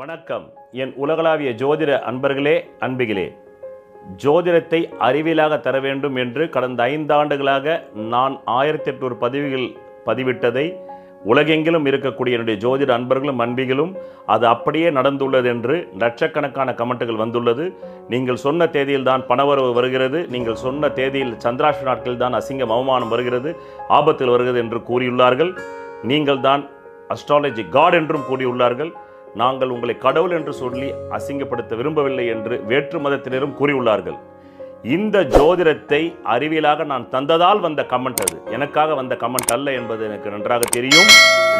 வணக்கம் என் உலகளாவிய ஜோதிட அன்பர்களே அன்பிகளே ஜோதிடத்தை அறிவியலாக தர வேண்டும் என்று கடந்த ஐந்து ஆண்டுகளாக நான் ஆயிரத்தி எட்நூறு பதிவுகள் பதிவிட்டதை உலகெங்கிலும் இருக்கக்கூடிய என்னுடைய ஜோதிட அன்பர்களும் அன்பிகளும் அது அப்படியே நடந்துள்ளது என்று லட்சக்கணக்கான கமெண்ட்டுகள் வந்துள்ளது நீங்கள் சொன்ன தேதியில் தான் பணவரவு வருகிறது நீங்கள் சொன்ன தேதியில் சந்திராஷ்டி நாட்களில் தான் அசிங்கம் அவமானம் வருகிறது ஆபத்தில் வருகிறது என்று கூறியுள்ளார்கள் நீங்கள் தான் அஸ்ட்ராலஜி காட் என்றும் கூறியுள்ளார்கள் நாங்கள் உங்களை கடவுள் என்று சொல்லி அசிங்கப்படுத்த விரும்பவில்லை என்று வேற்று மதத்தினரும் கூறியுள்ளார்கள் இந்த ஜோதிடத்தை அறிவியலாக நான் தந்ததால் வந்த கமெண்ட் அது எனக்காக வந்த கமெண்ட் அல்ல என்பது எனக்கு நன்றாக தெரியும்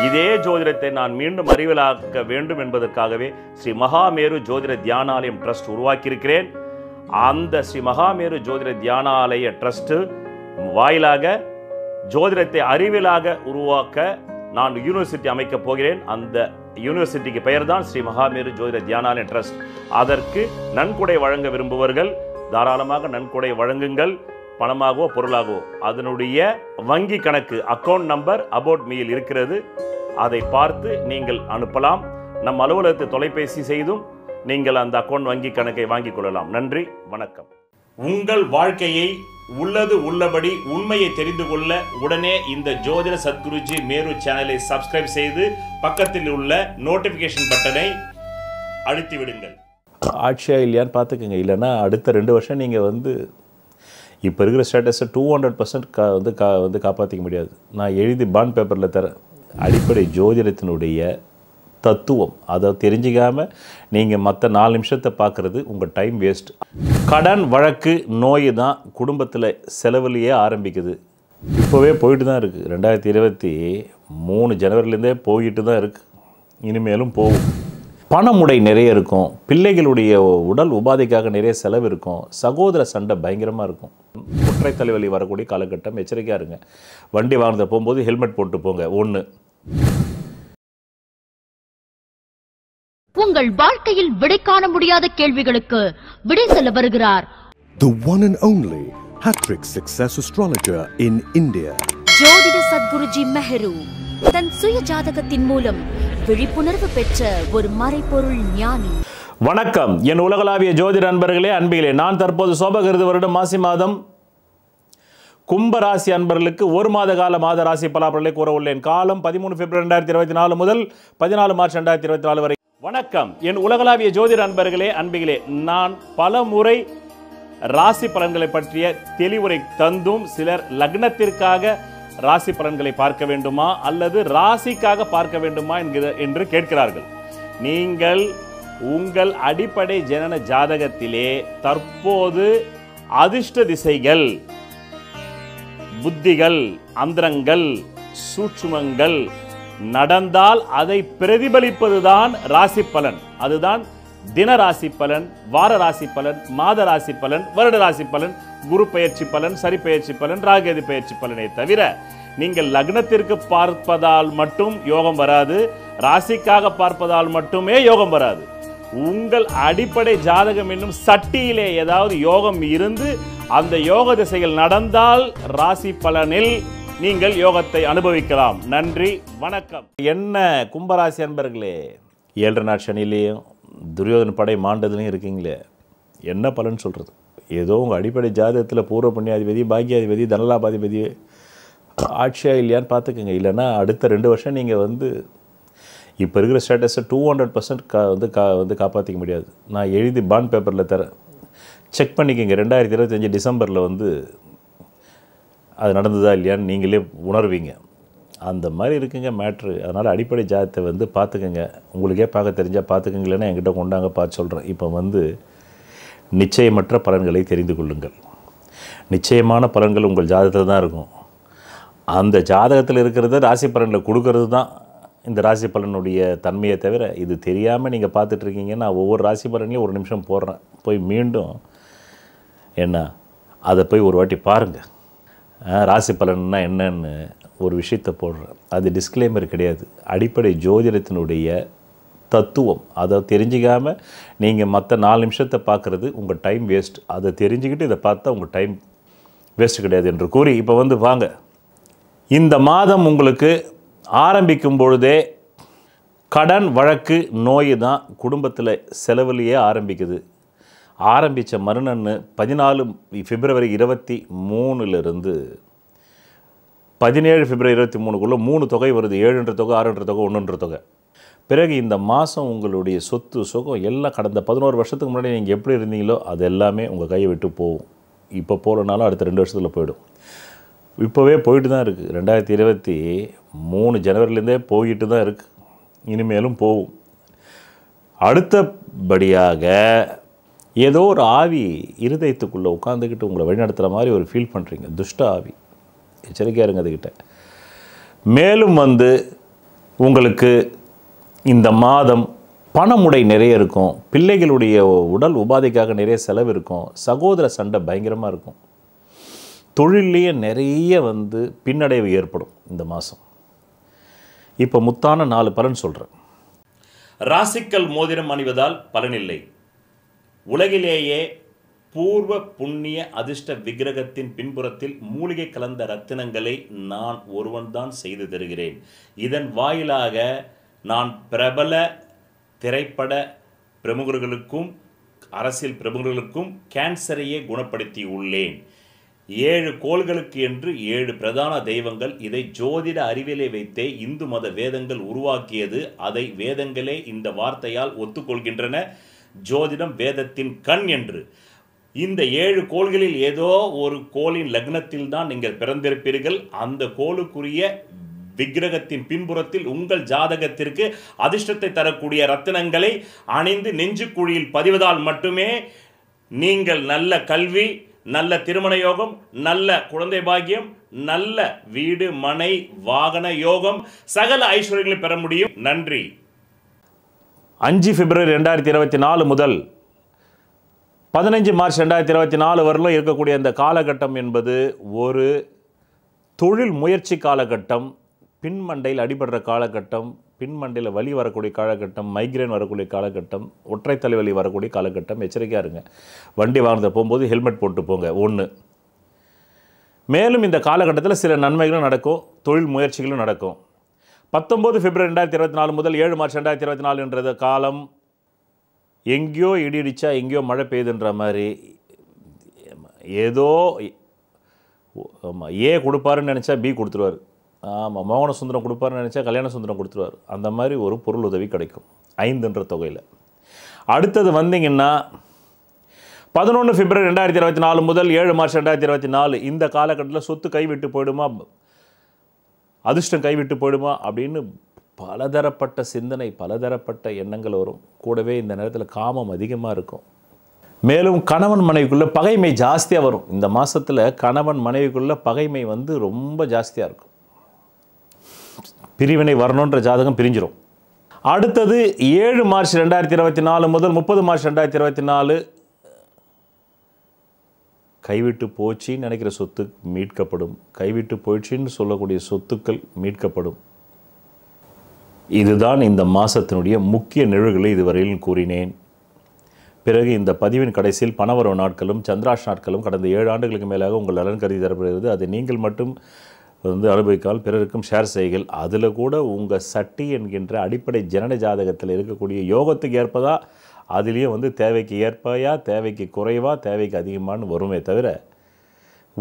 இதே ஜோதிடத்தை நான் மீண்டும் அறிவியலாக்க வேண்டும் என்பதற்காகவே ஸ்ரீ மகாமேரு ஜோதிட தியானாலயம் ட்ரஸ்ட் உருவாக்கியிருக்கிறேன் அந்த ஸ்ரீ மகாமேரு ஜோதிட தியானாலய ட்ரஸ்ட்டு வாயிலாக ஜோதிடத்தை அறிவியலாக உருவாக்க நான் யூனிவர்சிட்டி அமைக்கப் போகிறேன் அந்த யூனிவர்சிட்டிக்கு பெயர் தான் ஸ்ரீ மகாமேரு ஜோதிட தியானாலய ட்ரஸ்ட் அதற்கு நன்கொடை வழங்க விரும்புவர்கள் தாராளமாக நன்கொடை வழங்குங்கள் பணமாகவோ பொருளாகவோ அதனுடைய வங்கி கணக்கு அக்கௌண்ட் நம்பர் அபோட் மீயில் இருக்கிறது அதை பார்த்து நீங்கள் அனுப்பலாம் நம் அலுவலகத்தை தொலைபேசி செய்தும் நீங்கள் அந்த அக்கௌண்ட் வங்கி கணக்கை வாங்கிக் கொள்ளலாம் நன்றி வணக்கம் உங்கள் வாழ்க்கையை உள்ளது உள்ளபடி உண்மையை தெரிந்து கொள்ள உடனே இந்த ஜோதிட சத்குருஜி மேரு சேனலை சப்ஸ்கிரைப் செய்து பக்கத்தில் உள்ள நோட்டிஃபிகேஷன் பட்டனை அழுத்தி விடுங்கள் ஆட்சியா இல்லையான்னு பார்த்துக்கோங்க இல்லைன்னா அடுத்த ரெண்டு வருஷம் நீங்கள் வந்து இப்போ இருக்கிற ஸ்டேட்டஸை டூ ஹண்ட்ரட் பர்சன்ட் கா வந்து கா வந்து காப்பாற்றிக்க முடியாது நான் எழுதி பாண்ட் பேப்பரில் தரேன் அடிப்படை ஜோதிடத்தினுடைய தத்துவம் அதை தெரிஞ்சிக்காமல் நீங்கள் மற்ற நாலு நிமிஷத்தை பார்க்குறது உங்கள் டைம் வேஸ்ட் கடன் வழக்கு நோய் தான் குடும்பத்தில் செலவுலேயே ஆரம்பிக்குது இப்போவே போயிட்டு தான் இருக்குது ரெண்டாயிரத்தி இருபத்தி மூணு ஜனவரிலேருந்தே போயிட்டு தான் இருக்குது இனிமேலும் போகும் பணமுடை நிறைய இருக்கும் பிள்ளைகளுடைய உடல் உபாதைக்காக நிறைய செலவு இருக்கும் சகோதர சண்டை பயங்கரமாக இருக்கும் ஒற்றை தலைவலி வரக்கூடிய காலகட்டம் எச்சரிக்கையாக இருங்க வண்டி வாங்கினதை போகும்போது ஹெல்மெட் போட்டு போங்க ஒன்று உங்கள் வாழ்க்கையில் விடை காண முடியாத கேள்விகளுக்கு விடை சொல்ல வருகிறார் The one and only Hattrick Success Astrologer in India ஜோதிட சத்குருஜி மெஹரு தன் சுய ஜாதகத்தின் மூலம் விழிப்புணர்வு பெற்ற ஒரு மறைபொருள் ஞானி வணக்கம் என் உலகளாவிய ஜோதிட அன்பர்களே அன்பிகளே நான் தற்போது சோபகிருது வருடம் மாசி மாதம் கும்பராசி அன்பர்களுக்கு ஒரு மாத கால மாத ராசி பலாபலனை கூற உள்ளேன் காலம் பதிமூணு பிப்ரவரி ரெண்டாயிரத்தி இருபத்தி நாலு முதல் பதினாலு மார்ச் ரெண்டாயிரத்தி இருபத்தி நாலு வரை வணக்கம் என் உலகளாவிய ஜோதிட அன்பர்களே அன்பிகளே நான் பல முறை ராசி பலன்களை பற்றிய தெளிவுரை தந்தும் சிலர் லக்னத்திற்காக ராசி பலன்களை பார்க்க வேண்டுமா அல்லது ராசிக்காக பார்க்க வேண்டுமா என்கிற என்று கேட்கிறார்கள் நீங்கள் உங்கள் அடிப்படை ஜனன ஜாதகத்திலே தற்போது அதிர்ஷ்ட திசைகள் புத்திகள் அந்தரங்கள் சூட்சுமங்கள் நடந்தால் அதை பிரதிபலிப்பதுதான் ராசி பலன் அதுதான் தின ராசி பலன் வார ராசி பலன் மாத ராசி பலன் வருட ராசி பலன் குரு பயிற்சி பலன் சரி பயிற்சி பலன் ராகேது பயிற்சி பலனை தவிர நீங்கள் லக்னத்திற்கு பார்ப்பதால் மட்டும் யோகம் வராது ராசிக்காக பார்ப்பதால் மட்டுமே யோகம் வராது உங்கள் அடிப்படை ஜாதகம் என்னும் சட்டியிலே ஏதாவது யோகம் இருந்து அந்த யோக திசையில் நடந்தால் ராசி பலனில் நீங்கள் யோகத்தை அனுபவிக்கலாம் நன்றி வணக்கம் என்ன கும்பராசி அன்பர்களே ஏழு நாள் சனிலேயும் துரியோதன படை மாண்டதுலையும் இருக்கீங்களே என்ன பலன் சொல்கிறது ஏதோ உங்கள் அடிப்படை ஜாதகத்தில் பூர்வ புண்ணியாதிபதி பாக்கியாதிபதி தனலாபாதிபதி ஆட்சியா இல்லையான்னு பார்த்துக்கோங்க இல்லைன்னா அடுத்த ரெண்டு வருஷம் நீங்கள் வந்து இப்போ இருக்கிற ஸ்டேட்டஸை டூ ஹண்ட்ரட் பர்சன்ட் கா வந்து கா வந்து காப்பாற்றிக்க முடியாது நான் எழுதி பாண்ட் பேப்பரில் தரேன் செக் பண்ணிக்கோங்க ரெண்டாயிரத்தி இருபத்தஞ்சி டிசம்பரில் வந்து அது நடந்ததா இல்லையான்னு நீங்களே உணர்வீங்க அந்த மாதிரி இருக்குங்க மேட்ரு அதனால் அடிப்படை ஜாதத்தை வந்து பார்த்துக்கங்க உங்களுக்கே பார்க்க தெரிஞ்சால் பார்த்துக்குங்களேன்னா என்கிட்ட கொண்டாங்க பார்த்து சொல்கிறேன் இப்போ வந்து நிச்சயமற்ற பலன்களை தெரிந்து கொள்ளுங்கள் நிச்சயமான பலன்கள் உங்கள் ஜாதகத்தில் தான் இருக்கும் அந்த ஜாதகத்தில் இருக்கிறத ராசி பலனில் கொடுக்கறது தான் இந்த ராசி பலனுடைய தன்மையை தவிர இது தெரியாமல் நீங்கள் பார்த்துட்ருக்கீங்க நான் ஒவ்வொரு ராசி பலன்லையும் ஒரு நிமிஷம் போடுறேன் போய் மீண்டும் என்ன அதை போய் ஒரு வாட்டி பாருங்கள் ராசி பலன்னா என்னன்னு ஒரு விஷயத்தை போடுறேன் அது டிஸ்க்ளைமர் கிடையாது அடிப்படை ஜோதிடத்தினுடைய தத்துவம் அதை தெரிஞ்சிக்காமல் நீங்கள் மற்ற நாலு நிமிஷத்தை பார்க்குறது உங்கள் டைம் வேஸ்ட் அதை தெரிஞ்சுக்கிட்டு இதை பார்த்தா உங்கள் டைம் வேஸ்ட் கிடையாது என்று கூறி இப்போ வந்து வாங்க இந்த மாதம் உங்களுக்கு ஆரம்பிக்கும் பொழுதே கடன் வழக்கு நோய் தான் குடும்பத்தில் செலவுலேயே ஆரம்பிக்குது ஆரம்பித்த மறுநன்று பதினாலு பிப்ரவரி இருபத்தி மூணுலேருந்து பதினேழு பிப்ரவரி இருபத்தி மூணுக்குள்ளே மூணு தொகை வருது ஏழுன்ற தொகை ஆறுன்ற தொகை ஒன்றுன்ற தொகை பிறகு இந்த மாதம் உங்களுடைய சொத்து சுகம் எல்லாம் கடந்த பதினோரு வருஷத்துக்கு முன்னாடி நீங்கள் எப்படி இருந்தீங்களோ அது எல்லாமே உங்கள் கையை விட்டு போகும் இப்போ போகலனாலும் அடுத்த ரெண்டு வருஷத்தில் போயிடும் இப்போவே போயிட்டு தான் இருக்குது ரெண்டாயிரத்தி இருபத்தி மூணு ஜனவரிலேருந்தே போயிட்டு தான் இருக்குது இனிமேலும் போகும் அடுத்தபடியாக ஏதோ ஒரு ஆவி இருதயத்துக்குள்ளே உட்காந்துக்கிட்டு உங்களை வழிநடத்துகிற மாதிரி ஒரு ஃபீல் பண்ணுறீங்க துஷ்ட ஆவி எச்சரிக்கையாக இருங்க அதுக்கிட்ட மேலும் வந்து உங்களுக்கு இந்த மாதம் பணமுடை நிறைய இருக்கும் பிள்ளைகளுடைய உடல் உபாதைக்காக நிறைய செலவு இருக்கும் சகோதர சண்டை பயங்கரமாக இருக்கும் தொழில்லையே நிறைய வந்து பின்னடைவு ஏற்படும் இந்த மாதம் இப்போ முத்தான நாலு பலன் சொல்கிறேன் ராசிக்கல் மோதிரம் அணிவதால் பலனில்லை உலகிலேயே பூர்வ புண்ணிய அதிர்ஷ்ட விக்கிரகத்தின் பின்புறத்தில் மூலிகை கலந்த ரத்தினங்களை நான் ஒருவன்தான் செய்து தருகிறேன் இதன் வாயிலாக நான் பிரபல திரைப்பட பிரமுகர்களுக்கும் அரசியல் பிரமுகர்களுக்கும் கேன்சரையே குணப்படுத்தியுள்ளேன் ஏழு கோள்களுக்கு என்று ஏழு பிரதான தெய்வங்கள் இதை ஜோதிட அறிவியலை வைத்தே இந்து மத வேதங்கள் உருவாக்கியது அதை வேதங்களே இந்த வார்த்தையால் ஒத்துக்கொள்கின்றன ஜோதிடம் வேதத்தின் கண் என்று இந்த ஏழு கோள்களில் ஏதோ ஒரு கோளின் லக்னத்தில் தான் நீங்கள் பிறந்திருப்பீர்கள் அந்த கோளுக்குரிய விக்கிரகத்தின் பின்புறத்தில் உங்கள் ஜாதகத்திற்கு அதிர்ஷ்டத்தை தரக்கூடிய ரத்தினங்களை அணிந்து நெஞ்சு குழியில் பதிவதால் மட்டுமே நீங்கள் நல்ல கல்வி நல்ல திருமண யோகம் நல்ல குழந்தை பாக்கியம் நல்ல வீடு மனை வாகன யோகம் சகல ஐஸ்வர்யங்களை பெற முடியும் நன்றி அஞ்சு பிப்ரவரி ரெண்டாயிரத்தி இருபத்தி நாலு முதல் பதினஞ்சு மார்ச் ரெண்டாயிரத்தி இருபத்தி நாலு வரலும் இருக்கக்கூடிய இந்த காலகட்டம் என்பது ஒரு தொழில் முயற்சி காலகட்டம் பின்மண்டையில் அடிபடுற காலகட்டம் பின்மண்டையில் வலி வரக்கூடிய காலகட்டம் மைக்ரேன் வரக்கூடிய காலகட்டம் ஒற்றை தலைவலி வரக்கூடிய காலகட்டம் எச்சரிக்கையாக இருங்க வண்டி வாங்கிறத போகும்போது ஹெல்மெட் போட்டு போங்க ஒன்று மேலும் இந்த காலகட்டத்தில் சில நன்மைகளும் நடக்கும் தொழில் முயற்சிகளும் நடக்கும் பத்தொம்போது பிப்ரவரி ரெண்டாயிரத்தி இருபத்தி நாலு முதல் ஏழு மார்ச் ரெண்டாயிரத்தி இருபத்தி நாலுன்றது காலம் எங்கேயோ இடி எங்கேயோ மழை பெய்யுதுன்ற மாதிரி ஏதோ ஆமாம் ஏ கொடுப்பாருன்னு நினச்சா பி கொடுத்துருவார் ஆமாம் மோகன சுந்தரம் கொடுப்பாருன்னு நினச்சா கல்யாண சுந்தரம் கொடுத்துருவார் அந்த மாதிரி ஒரு பொருள் உதவி கிடைக்கும் ஐந்துன்ற தொகையில் அடுத்தது வந்தீங்கன்னா பதினொன்று பிப்ரவரி ரெண்டாயிரத்தி இருபத்தி நாலு முதல் ஏழு மார்ச் ரெண்டாயிரத்தி இருபத்தி நாலு இந்த காலகட்டத்தில் சொத்து கைவிட்டு போயிடுமா அதிர்ஷ்டம் கைவிட்டு போயிடுமா அப்படின்னு பலதரப்பட்ட சிந்தனை பலதரப்பட்ட எண்ணங்கள் வரும் கூடவே இந்த நேரத்தில் காமம் அதிகமாக இருக்கும் மேலும் கணவன் மனைவிக்குள்ளே பகைமை ஜாஸ்தியாக வரும் இந்த மாதத்தில் கணவன் மனைவிக்குள்ளே பகைமை வந்து ரொம்ப ஜாஸ்தியாக இருக்கும் பிரிவினை வரணுன்ற ஜாதகம் பிரிஞ்சிடும் அடுத்தது ஏழு மார்ச் ரெண்டாயிரத்தி இருபத்தி நாலு முதல் முப்பது மார்ச் ரெண்டாயிரத்தி இருபத்தி நாலு கைவிட்டு போச்சின்னு நினைக்கிற சொத்து மீட்கப்படும் கைவிட்டு போயிடுச்சின்னு சொல்லக்கூடிய சொத்துக்கள் மீட்கப்படும் இதுதான் இந்த மாதத்தினுடைய முக்கிய நிகழ்வுகளை இதுவரையில் கூறினேன் பிறகு இந்த பதிவின் கடைசியில் பணவரவு நாட்களும் சந்திராஷ் நாட்களும் கடந்த ஏழு ஆண்டுகளுக்கு மேலாக உங்கள் நலன் கருதி தரப்படுகிறது அதை நீங்கள் மட்டும் வந்து அனுபவிக்கால் பிறருக்கும் ஷேர் செய்கள் அதில் கூட உங்கள் சட்டி என்கின்ற அடிப்படை ஜனன ஜாதகத்தில் இருக்கக்கூடிய யோகத்துக்கு ஏற்பதாக அதுலேயும் வந்து தேவைக்கு ஏற்பையா தேவைக்கு குறைவா தேவைக்கு அதிகமானு வருமே தவிர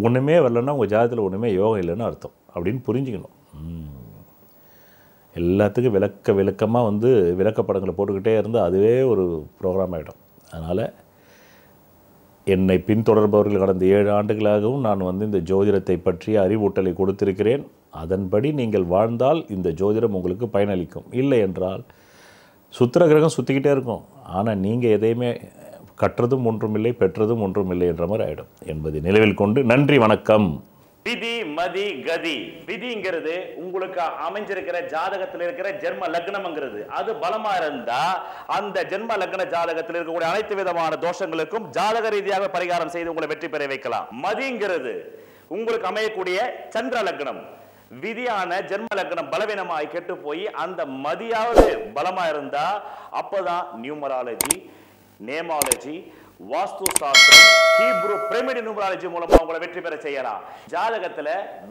ஒன்றுமே வரலன்னா உங்கள் ஜாதகத்தில் ஒன்றுமே யோகம் இல்லைன்னு அர்த்தம் அப்படின்னு புரிஞ்சுக்கணும் எல்லாத்துக்கும் விளக்க விளக்கமாக வந்து விளக்கப்படங்களை போட்டுக்கிட்டே இருந்து அதுவே ஒரு ப்ரோக்ராம் ஆகிடும் அதனால் என்னை பின்தொடர்பவர்கள் கடந்த ஏழு ஆண்டுகளாகவும் நான் வந்து இந்த ஜோதிடத்தை பற்றிய அறிவூட்டலை கொடுத்திருக்கிறேன் அதன்படி நீங்கள் வாழ்ந்தால் இந்த ஜோதிடம் உங்களுக்கு பயனளிக்கும் இல்லை என்றால் சுத்திர கிரகம் சுற்றிக்கிட்டே இருக்கும் ஆனால் நீங்கள் எதையுமே கற்றதும் ஒன்றுமில்லை பெற்றதும் ஒன்றுமில்லை என்ற மாதிரி ஆகிடும் என்பதை நிலவில் கொண்டு நன்றி வணக்கம் விதி மதி கதி விதிங்கிறது உங்களுக்கு அமைஞ்சிருக்கிற ஜாதகத்தில் இருக்கிற ஜென்ம லக்னம்ங்கிறது அது பலமா இருந்தா அந்த ஜென்ம லக்ன ஜாதகத்தில் இருக்கக்கூடிய அனைத்து விதமான தோஷங்களுக்கும் ஜாதக ரீதியாக பரிகாரம் செய்து உங்களை வெற்றி பெற வைக்கலாம் மதிங்கிறது உங்களுக்கு அமையக்கூடிய சந்திர லக்னம் விதியான ஜென்ம லக்கணம் பலவீனமாய் கெட்டு போய் அந்த மதியாவது பலமா இருந்தா அப்பதான் நியூமராலஜி நேமாலஜி வாஸ்து சாஸ்திரம் ஹீப்ரூ பிரமிடு நியூமராலஜி மூலமா உங்களை வெற்றி பெற செய்யலாம் ஜாதகத்துல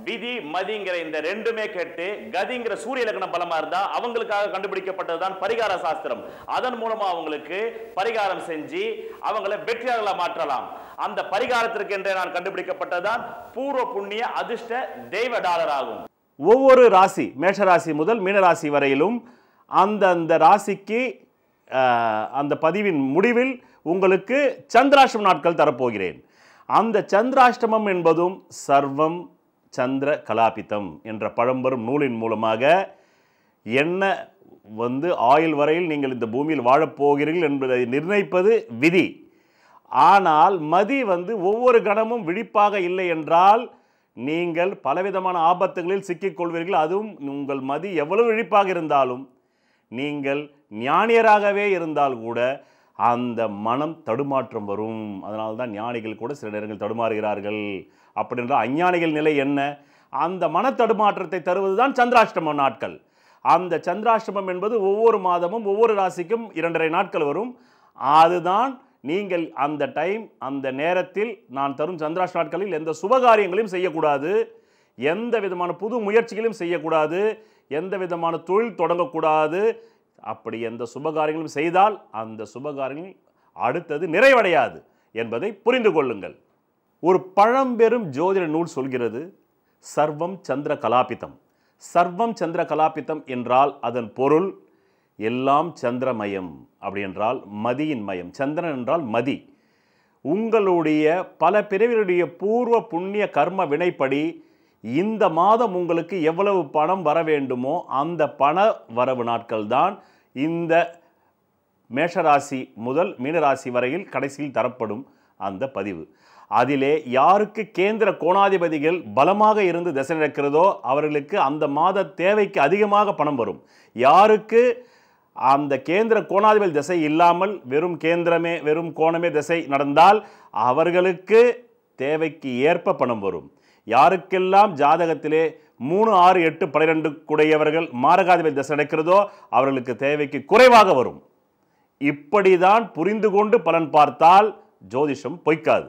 விதி மதிங்கிற இந்த ரெண்டுமே கேட்டு கதிங்கிற சூரிய லக்னம் பலமா இருந்தா அவங்களுக்காக கண்டுபிடிக்கப்பட்டதுதான் பரிகார சாஸ்திரம் அதன் மூலமா அவங்களுக்கு பரிகாரம் செஞ்சு அவங்கள வெற்றியாளர்களா மாற்றலாம் அந்த பரிகாரத்திற்கு என்றே நான் கண்டுபிடிக்கப்பட்டதுதான் பூர்வ புண்ணிய அதிர்ஷ்ட தெய்வ டாலர் ஆகும் ஒவ்வொரு ராசி மேஷராசி முதல் மீனராசி வரையிலும் அந்த அந்த ராசிக்கு அந்த பதிவின் முடிவில் உங்களுக்கு சந்திராஷ்டம நாட்கள் தரப்போகிறேன் அந்த சந்திராஷ்டமம் என்பதும் சர்வம் சந்திர கலாபித்தம் என்ற பழம்பெரும் நூலின் மூலமாக என்ன வந்து ஆயுள் வரையில் நீங்கள் இந்த பூமியில் வாழப்போகிறீர்கள் என்பதை நிர்ணயிப்பது விதி ஆனால் மதி வந்து ஒவ்வொரு கணமும் விழிப்பாக இல்லை என்றால் நீங்கள் பலவிதமான ஆபத்துகளில் சிக்கிக்கொள்வீர்கள் அதுவும் உங்கள் மதி எவ்வளவு இழிப்பாக இருந்தாலும் நீங்கள் ஞானியராகவே இருந்தால் கூட அந்த மனம் தடுமாற்றம் வரும் அதனால தான் ஞானிகள் கூட சில நேரங்கள் தடுமாறுகிறார்கள் அப்படின்ற அஞ்ஞானிகள் நிலை என்ன அந்த மன தடுமாற்றத்தை தருவது தான் சந்திராஷ்டம நாட்கள் அந்த சந்திராஷ்டமம் என்பது ஒவ்வொரு மாதமும் ஒவ்வொரு ராசிக்கும் இரண்டரை நாட்கள் வரும் அதுதான் நீங்கள் அந்த டைம் அந்த நேரத்தில் நான் தரும் சந்திராஷ் நாட்களில் எந்த சுபகாரியங்களையும் செய்யக்கூடாது எந்த விதமான புது முயற்சிகளையும் செய்யக்கூடாது எந்த விதமான தொழில் தொடங்கக்கூடாது அப்படி எந்த சுபகாரியங்களும் செய்தால் அந்த சுபகாரியங்கள் அடுத்தது நிறைவடையாது என்பதை புரிந்து கொள்ளுங்கள் ஒரு பழம்பெரும் ஜோதிட நூல் சொல்கிறது சர்வம் சந்திர கலாபித்தம் சர்வம் சந்திர கலாபித்தம் என்றால் அதன் பொருள் எல்லாம் சந்திரமயம் அப்படி என்றால் மதியின் மயம் சந்திரன் என்றால் மதி உங்களுடைய பல பிரிவினுடைய பூர்வ புண்ணிய கர்ம வினைப்படி இந்த மாதம் உங்களுக்கு எவ்வளவு பணம் வர வேண்டுமோ அந்த பண வரவு நாட்கள் தான் இந்த மேஷராசி முதல் மீனராசி வரையில் கடைசியில் தரப்படும் அந்த பதிவு அதிலே யாருக்கு கேந்திர கோணாதிபதிகள் பலமாக இருந்து திசை நடக்கிறதோ அவர்களுக்கு அந்த மாத தேவைக்கு அதிகமாக பணம் வரும் யாருக்கு அந்த கேந்திர கோணாதிபதி திசை இல்லாமல் வெறும் கேந்திரமே வெறும் கோணமே திசை நடந்தால் அவர்களுக்கு தேவைக்கு ஏற்ப பணம் வரும் யாருக்கெல்லாம் ஜாதகத்திலே மூணு ஆறு எட்டு பன்னிரெண்டு குடையவர்கள் மாரகாதிபதி திசை நடக்கிறதோ அவர்களுக்கு தேவைக்கு குறைவாக வரும் இப்படிதான் புரிந்து கொண்டு பலன் பார்த்தால் ஜோதிஷம் பொய்க்காது